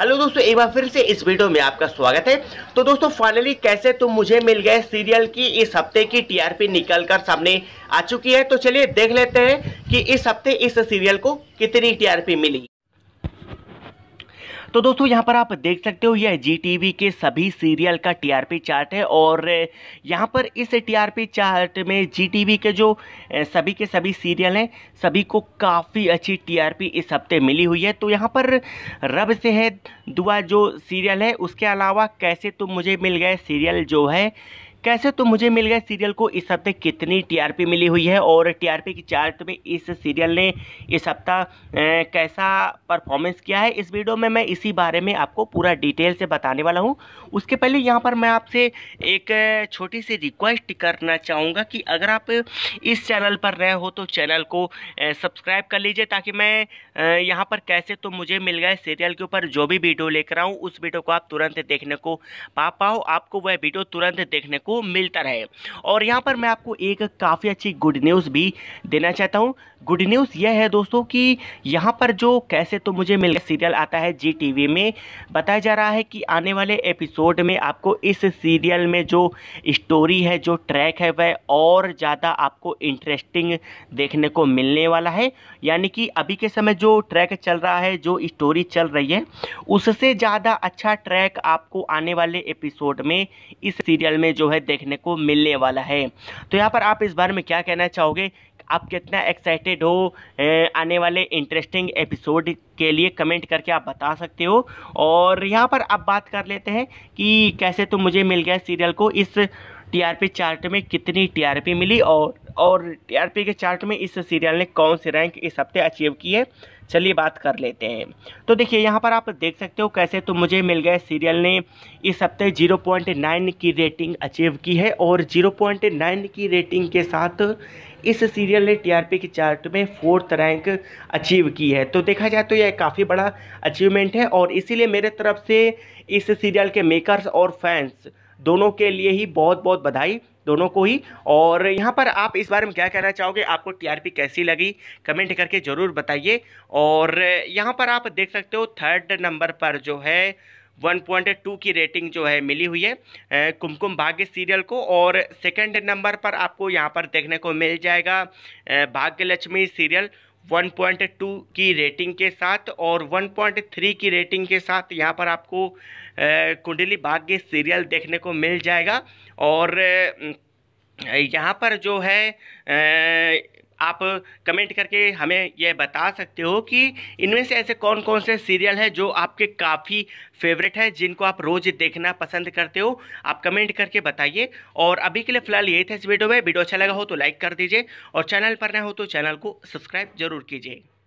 hello दोस्तों एक बार फिर से इस वीडियो में आपका स्वागत है तो दोस्तों फाइनली कैसे तुम मुझे मिल गए सीरियल की इस हफ्ते की टीआरपी निकलकर सामने आ चुकी है तो चलिए देख लेते हैं कि इस हफ्ते इस सीरियल को कितनी टीआरपी मिली तो दोस्तों यहाँ पर आप देख सकते हो यह जी के सभी सीरियल का टीआरपी चार्ट है और यहाँ पर इस टीआरपी चार्ट में जी के जो सभी के सभी सीरियल हैं सभी को काफ़ी अच्छी टीआरपी इस हफ्ते मिली हुई है तो यहाँ पर रब से है दुआ जो सीरियल है उसके अलावा कैसे तुम मुझे मिल गए सीरियल जो है कैसे तो मुझे मिल गया सीरियल को इस हफ्ते कितनी टीआरपी मिली हुई है और टीआरपी की चार्ट में इस सीरियल ने इस हफ्ता कैसा परफॉर्मेंस किया है इस वीडियो में मैं इसी बारे में आपको पूरा डिटेल से बताने वाला हूँ उसके पहले यहाँ पर मैं आपसे एक छोटी सी रिक्वेस्ट करना चाहूँगा कि अगर आप इस चैनल पर रहे हो तो चैनल को सब्सक्राइब कर लीजिए ताकि मैं यहाँ पर कैसे तो मुझे मिल गए सीरियल के ऊपर जो भी वीडियो लेकर आऊँ उस वीडियो को आप तुरंत देखने को पा पाओ आपको वह वीडियो तुरंत देखने को मिलता रहे और यहाँ पर मैं आपको एक काफ़ी अच्छी गुड न्यूज़ भी देना चाहता हूँ गुड न्यूज़ यह है दोस्तों कि यहाँ पर जो कैसे तो मुझे मिल सीरियल आता है जी वी में बताया जा रहा है कि आने वाले एपिसोड में आपको इस सीरियल में जो स्टोरी है जो ट्रैक है वह और ज़्यादा आपको इंटरेस्टिंग देखने को मिलने वाला है यानी कि अभी के समय जो ट्रैक चल रहा है जो स्टोरी चल रही है उससे ज़्यादा अच्छा ट्रैक आपको आने वाले एपिसोड में इस सीरियल में जो है देखने को मिलने वाला है तो यहाँ पर आप इस बारे में क्या कहना चाहोगे आप कितना एक्साइटेड हो आने वाले इंटरेस्टिंग एपिसोड के लिए कमेंट करके आप बता सकते हो और यहाँ पर आप बात कर लेते हैं कि कैसे तुम मुझे मिल गया सीरियल को इस टीआरपी चार्ट में कितनी टीआरपी मिली और और टीआरपी के चार्ट में इस सीरियल ने कौन से रैंक इस हफ्ते अचीव की है चलिए बात कर लेते हैं तो देखिए यहाँ पर आप देख सकते हो कैसे तो मुझे मिल गए सीरियल ने इस हफ्ते 0.9 की रेटिंग अचीव की है और 0.9 की रेटिंग के साथ इस सीरियल ने टीआरपी के चार्ट में फोर्थ रैंक अचीव की है तो देखा जाए तो यह काफ़ी बड़ा अचीवमेंट है और इसीलिए मेरे तरफ से इस सीरियल के मेकर्स और फैंस दोनों के लिए ही बहुत बहुत बधाई दोनों को ही और यहाँ पर आप इस बारे में क्या कहना चाहोगे आपको टीआरपी कैसी लगी कमेंट करके ज़रूर बताइए और यहाँ पर आप देख सकते हो थर्ड नंबर पर जो है 1.2 की रेटिंग जो है मिली हुई है कुमकुम भाग्य सीरियल को और सेकंड नंबर पर आपको यहाँ पर देखने को मिल जाएगा भाग्य लक्ष्मी सीरियल 1.2 की रेटिंग के साथ और 1.3 की रेटिंग के साथ यहाँ पर आपको कुंडली भाग्य सीरियल देखने को मिल जाएगा और यहाँ पर जो है आप कमेंट करके हमें यह बता सकते हो कि इनमें से ऐसे कौन कौन से सीरियल हैं जो आपके काफ़ी फेवरेट हैं जिनको आप रोज़ देखना पसंद करते हो आप कमेंट करके बताइए और अभी के लिए फ़िलहाल यही था इस वीडियो में वीडियो अच्छा लगा हो तो लाइक कर दीजिए और चैनल पर न हो तो चैनल को सब्सक्राइब जरूर कीजिए